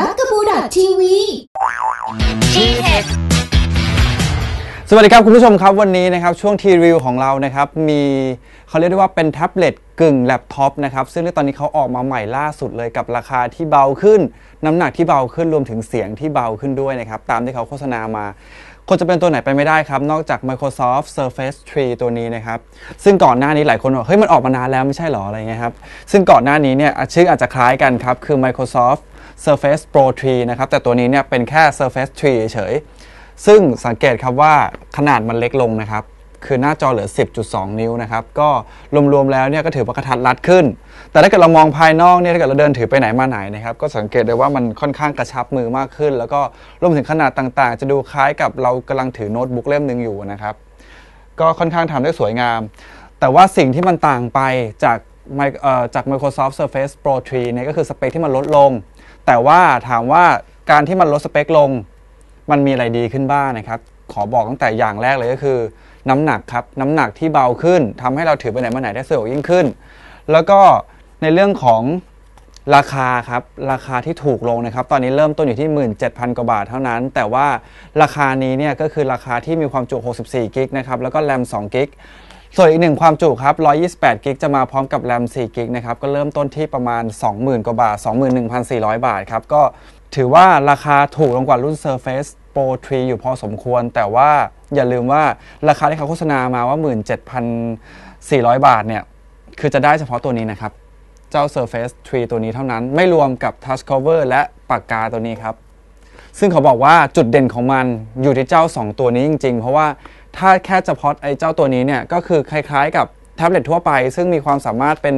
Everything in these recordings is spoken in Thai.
บักกะบูดทีวีทีเด็ดสวัสดีครับคุณผู้ชมครับวันนี้นะครับช่วงทีรีวิวของเรานะครับมีเขาเรียกได้ว่าเป็นแท็บเล็ตกึ่งแล็ปท็อปนะครับซึ่งตอนนี้เขาออกมาใหม่ล่าสุดเลยกับราคาที่เบาขึ้น น้ำหนักที่เบาขึ้นรวมถึงเสียงที่เบาขึ้นด้วยนะครับ ตามที่เขาโฆษณามาคนจะเป็นตัวไหนไปไม่ได้ครับ นอกจาก Microsoft Surface 3 ตัวนี้นะครับ ซึ่งก่อนหน้านี้หลายคนบอกเฮ้ยมันออกมานานแล้วไม่ใช่หรออะไรเงี้ยครับซึ่งก่อนหน้านี้เนี่ยชื่ออาจจะคล้ายกันครับคือ Microsoft Surface Pro 3นะครับแต่ตัวนี้เนี่ยเป็นแค่ Surface 3เฉยซึ่งสังเกตครับว่าขนาดมันเล็กลงนะครับคือหน้าจอเหลือ 10.2 นิ้วนะครับก็รวมๆแล้วเนี่ยก็ถือว่ากระทัดรัดขึ้น แต่ถ้าเกิดเรามองภายนอกเนี่ยถ้าเกิดเราเดินถือไปไหนมาไหนนะครับก็สังเกตได้ว่ามันค่อนข้างกระชับมือมากขึ้น แล้วก็รวมถึงขนาดต่างๆ จะดูคล้ายกับเรากำลังถือโน้ตบุ๊กเล่มหนึ่งอยู่นะครับก็ค่อนข้างทำได้สวยงาม แต่ว่าสิ่งที่มันต่างไปจากจาก Microsoft Surface Pro 3เนี่ยก็คือสเปคที่มันลดลงแต่ว่าถามว่าการที่มันลดสเปคลง มันมีอะไรดีขึ้นบ้างนะครับ ขอบอกตั้งแต่อย่างแรกเลยก็คือ น้ำหนักครับ น้ำหนักที่เบาขึ้นทำให้เราถือไปไหนมาไหนได้สะดวกยิ่งขึ้น แล้วก็ในเรื่องของราคาครับ ราคาที่ถูกลงนะครับ ตอนนี้เริ่มต้นอยู่ที่17,000กว่าบาท เท่านั้น แต่ว่าราคานี้เนี่ยก็คือราคาที่มีความจุ64กิกนะครับ แล้วก็แรม2กิกส่วนอีกหนึ่งความจุครับ 128กิกจะมาพร้อมกับแรม4กิกนะครับ ก็เริ่มต้นที่ประมาณ 20,000 กว่าบาท 21,400 บาทครับ ก็ถือว่าราคาถูกลงกว่ารุ่น Surface Pro 3 อยู่พอสมควร แต่ว่าอย่าลืมว่าราคาที่เขาโฆษณามาว่า 17,400 บาทเนี่ย คือจะได้เฉพาะตัวนี้นะครับ เจ้า Surface 3 ตัวนี้เท่านั้น ไม่รวมกับ Touch Cover และปากกาตัวนี้ครับ ซึ่งเขาบอกว่าจุดเด่นของมันอยู่ที่เจ้า 2 ตัวนี้จริง ๆ เพราะว่าถ้าแค่เฉพาะไอ้เจ้าตัวนี้เนี่ยก็คือคล้ายๆกับแท็บเล็ตทั่วไปซึ่งมีความสามารถเป็น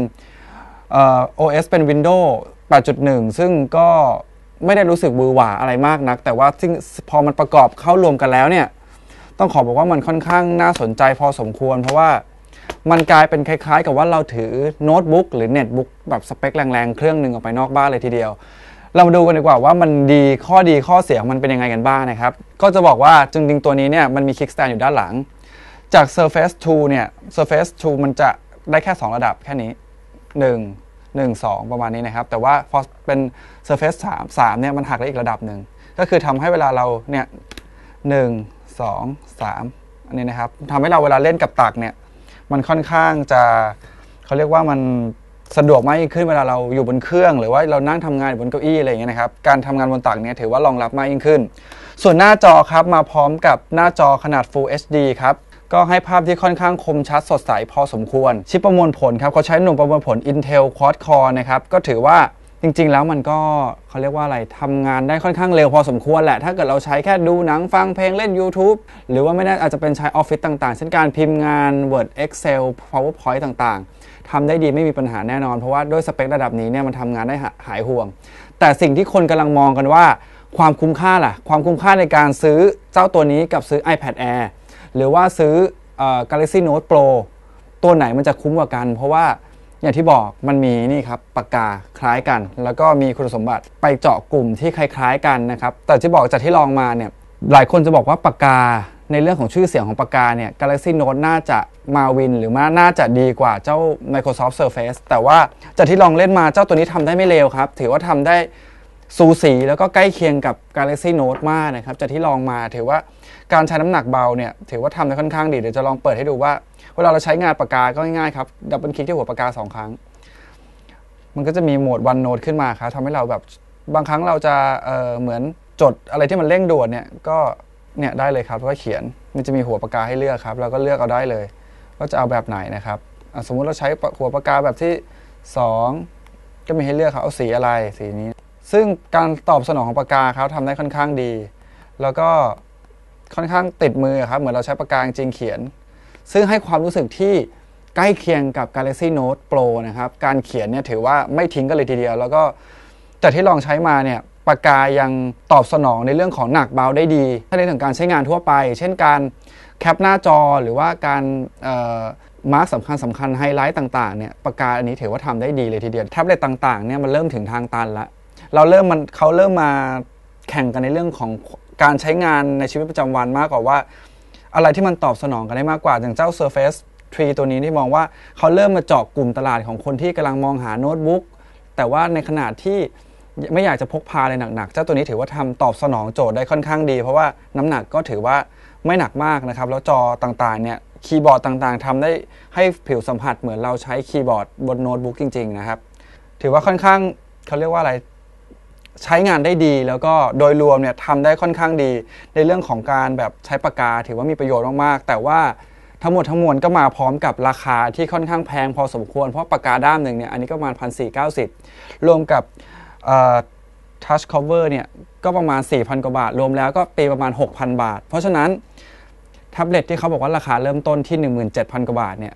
โอเอสเป็น Windows 8.1 ซึ่งก็ไม่ได้รู้สึกบือหวาอะไรมากนักแต่ว่าซึ่งพอมันประกอบเข้ารวมกันแล้วเนี่ย ต้องขอบอกว่ามันค่อนข้างน่าสนใจพอสมควรเพราะว่ามันกลายเป็นคล้ายๆกับว่าเราถือโน้ตบุ๊กหรือเน็ตบุ๊กแบบสเปคแรงๆเครื่องหนึ่งออกไปนอกบ้านเลยทีเดียวเรามาดูกันดีกว่าว่ามันดีข้อดีข้อเสียของมันเป็นยังไงกันบ้างนะครับ ก็จะบอกว่าจริงๆตัวนี้เนี่ยมันมีคิกสแตนอยู่ด้านหลัง จาก Surface 2เนี่ย Surface 2 มันจะได้แค่ 2 ระดับแค่นี้ 1 1 2 ประมาณนี้นะครับ แต่ว่าพอเป็น Surface 3 3เนี่ยมันหักได้อีกระดับหนึ่งก็คือทำให้เวลาเราเนี่ย1 2 3อันนี้นะครับทำให้เราเวลาเล่นกับตักเนี่ยมันค่อนข้างจะเขาเรียกว่ามันสะดวกมากยิ่งขึ้นเวลาเราอยู่บนเครื่องหรือว่าเรานั่งทำงานบนเก้าอี้อะไรอย่างเงี้ยนะครับการทำงานบนตักเนี่ยถือว่ารองรับมากยิ่งขึ้น ส่วนหน้าจอครับมาพร้อมกับหน้าจอขนาด Full HD ครับก็ให้ภาพที่ค่อนข้างคมชัดสดใสพอสมควร ชิปประมวลผลครับเขาใช้หนุ่มประมวลผล Intel Quad Core นะครับก็ถือว่าจริงๆแล้วมันก็เขาเรียกว่าอะไรทำงานได้ค่อนข้างเร็วพอสมควรแหละถ้าเกิดเราใช้แค่ดูหนังฟังเพลงเล่น YouTube หรือว่าไม่ได้อาจจะเป็นใช้ออฟฟิศต่าง ๆเช่นการพิมพ์งาน Word Excel PowerPoint ต่างๆทำได้ดีไม่มีปัญหาแน่นอน เพราะว่าด้วยสเปคระดับนี้เนี่ยมันทำงานได้หายห่วง แต่สิ่งที่คนกำลังมองกันว่าความคุ้มค่าล่ะ ความคุ้มค่าในการซื้อเจ้าตัวนี้กับซื้อ iPad Air หรือว่าซื้อ Galaxy Note Pro ตัวไหนมันจะคุ้มกว่ากัน เพราะว่าอย่างที่บอกมันมีนี่ครับปากกาคล้ายกัน แล้วก็มีคุณสมบัติไปเจาะกลุ่มที่คล้าย ๆกันนะครับแต่ที่บอกจากที่ลองมาเนี่ยหลายคนจะบอกว่าปากกาในเรื่องของชื่อเสียงของปากกาเนี่ย Galaxy Note น่าจะมาวินหรือมาน่าจะดีกว่าเจ้า Microsoft Surface แต่ว่าจากที่ลองเล่นมาเจ้าตัวนี้ทำได้ไม่เลวครับถือว่าทำได้สูสีแล้วก็ใกล้เคียงกับ Galaxy Note มากนะครับจากที่ลองมาถือว่าการใช้น้ำหนักเบา เนี่ยถือว่าทำได้ค่อนข้างดีเดี๋ยวจะลองเปิดให้ดูว่าเวลาเราใช้งานปากกาก็ง่ายๆครับดับเบิลคลิกที่หัวปากกา 2 ครั้ง มันก็จะมีโหมด One Note ขึ้นมาครับทำให้เราแบบบางครั้งเราจะเเหมือนจดอะไรที่มันเร่งด่วนเนี่ยก็เนี่ยได้เลยครับแล้วก็เขียนมันจะมีหัวปากกาให้เลือกครับเราก็เลือกเอาได้เลยว่าจะเอาแบบไหนนะครับสมมุติเราใช้หัวปากกาแบบที่ 2 ก็มีให้เลือกครับเอาสีอะไรสีนี้ ซึ่งการตอบสนองของปากกาครับทำได้ค่อนข้างดี แล้วก็ค่อนข้างติดมือครับ เหมือนเราใช้ปากกาจริงเขียน ซึ่งให้ความรู้สึกที่ใกล้เคียงกับ Galaxy Note Pro นะครับการเขียนเนี่ยถือว่าไม่ทิ้งกันเลยทีเดียว แล้วก็จากที่ลองใช้มาเนี่ยปากกายังตอบสนองในเรื่องของหนักเบาได้ดี ถ้าในเรื่องการใช้งานทั่วไป เช่นการแคปหน้าจอหรือว่าการมาร์กสำคัญสำคัญไฮไลท์ต่างๆเนี่ย ปากกาอันนี้ถือว่าทำได้ดีเลยทีเดียว แท็บเล็ตต่างๆเนี่ยมันเริ่มถึงทางตันละ เราเริ่มมันเขาเริ่มมาแข่งกันในเรื่องของการใช้งานในชีวิตประจำวันมากกว่าว่าอะไรที่มันตอบสนองกันได้มากกว่าอย่างเจ้า Surface 3ตัวนี้ที่มองว่าเขาเริ่มมาเจาะกลุ่มตลาดของคนที่กำลังมองหาโน้ตบุ๊กแต่ว่าในขณะที่ไม่อยากจะพกพาอะไรหนักๆเจ้าตัวนี้ถือว่าทำตอบสนองโจทย์ได้ค่อนข้างดี เพราะว่าน้ำหนักก็ถือว่าไม่หนักมากนะครับ แล้วจอต่างๆเนี่ยคีย์บอร์ดต่างๆ ทำได้ให้ผิวสัมผัสเหมือนเราใช้คีย์บอร์ดบนโน้ตบุ๊กจริง ๆนะครับ ถือว่าค่อนข้างเขาเรียกว่าอะไรใช้งานได้ดีแล้วก็โดยรวมเนี่ยทำได้ค่อนข้างดีในเรื่องของการแบบใช้ปากกาถือว่ามีประโยชน์มากๆแต่ว่าทั้งหมดทั้งมวลก็มาพร้อมกับราคาที่ค่อนข้างแพงพอสมควรเพราะปากกาด้ามหนึ่งเนี่ยอันนี้ก็ประมาณพันสี่เก้าสิบรวมกับทัชคอเวอร์เนี่ยก็ประมาณ 4,000 กว่าบาทรวมแล้วก็เปประมาณ 6,000 บาท เพราะฉะนั้นแท็บเล็ตที่เขาบอกว่าราคาเริ่มต้นที่ 17,000กว่าบาทเนี่ย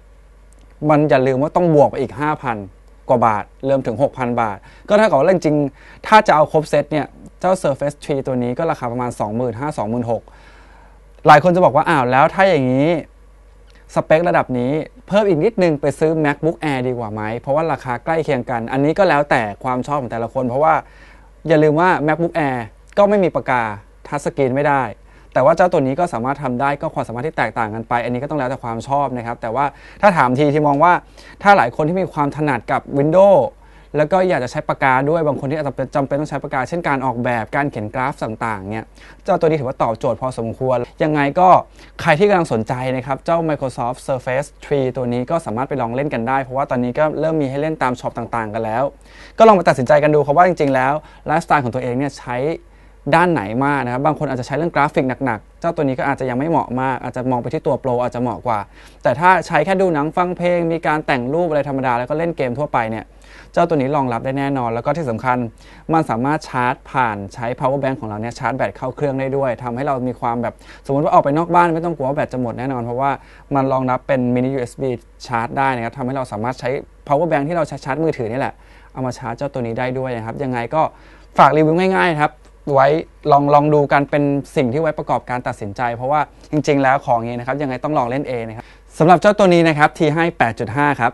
มันอย่าลืมว่าต้องบวกไปอีก 5,000 กว่าบาทเริ่มถึง 6,000 บาท ก็ถ้าเกิดว่าจริงๆถ้าจะเอาครบเซตเนี่ยเจ้า Surface 3ตัวนี้ก็ราคาประมาณ 25,000 26,000หลายคนจะบอกว่าอ้าวแล้วถ้าอย่างนี้สเปคระดับนี้เพิ่มอีกนิดนึงไปซื้อ macbook air ดีกว่าไหมเพราะว่าราคาใกล้เคียงกัน อันนี้ก็แล้วแต่ความชอบของแต่ละคน เพราะว่า อย่าลืมว่า macbook air ก็ไม่มีปากกาทัชสกรีนไม่ได้แต่ว่าเจ้าตัวนี้ก็สามารถทำได้ก็ความสามารถที่แตกต่างกันไป อันนี้ก็ต้องแล้วแต่ความชอบนะครับแต่ว่าถ้าถามทีที่มองว่าถ้าหลายคนที่มีความถนัดกับ Windows แล้วก็อยากจะใช้ปากกาด้วยบางคนที่อาจจะจำเป็นต้องใช้ปากกา เช่นการออกแบบการเขียนกราฟต่างๆเนี่ยเจ้าตัวนี้ถือว่าตอบโจทย์พอสมควร ยังไงก็ใครที่กำลังสนใจนะครับเจ้า Microsoft Surface 3 ตัวนี้ก็สามารถไปลองเล่นกันได้ เพราะว่าตอนนี้ก็เริ่มมีให้เล่นตามช็อปต่างๆกันแล้ว ก็ลองมาตัดสินใจกันดูครับว่าจริงๆแล้วไลฟ์สไตล์ของตัวเองเนี่ยใช้ด้านไหนมากนะครับ บางคนอาจจะใช้เรื่องกราฟิกหนักๆ เจ้าตัวนี้ก็อาจจะยังไม่เหมาะมาก อาจจะมองไปที่ตัวโปรอาจจะเหมาะกว่า แต่ถ้าใช้แค่ดูหนังฟังเพลง มีการแต่งรูปอะไรธรรมดา แล้วก็เล่นเกมทั่วไปเนี่ยเจ้าตัวนี้รองรับได้แน่นอน แล้วก็ที่สำคัญมันสามารถชาร์จผ่านใช้ power bank ของเราเนี่ยชาร์จแบตเข้าเครื่องได้ด้วย ทำให้เรามีความแบบสมมติว่าออกไปนอกบ้านไม่ต้องกลัวว่าแบตจะหมดแน่นอน เพราะว่ามันรองรับเป็น mini USB ชาร์จได้นะครับทำให้เราสามารถใช้ power bank ที่เราชาร์จมือถือนี่แหละ เอามาชาร์จเจ้าตัวนี้ได้ด้วยนะครับยังไงก็ฝากรีวิวง่ายๆครับไว้ลองลองดูกันเป็นสิ่งที่ไว้ประกอบการตัดสินใจ เพราะว่าจริงๆแล้วของนี้นะครับ ยังไงต้องลองเล่นเองนะครับสำหรับเจ้าตัวนี้นะครับทีให้ 8.5 ครับ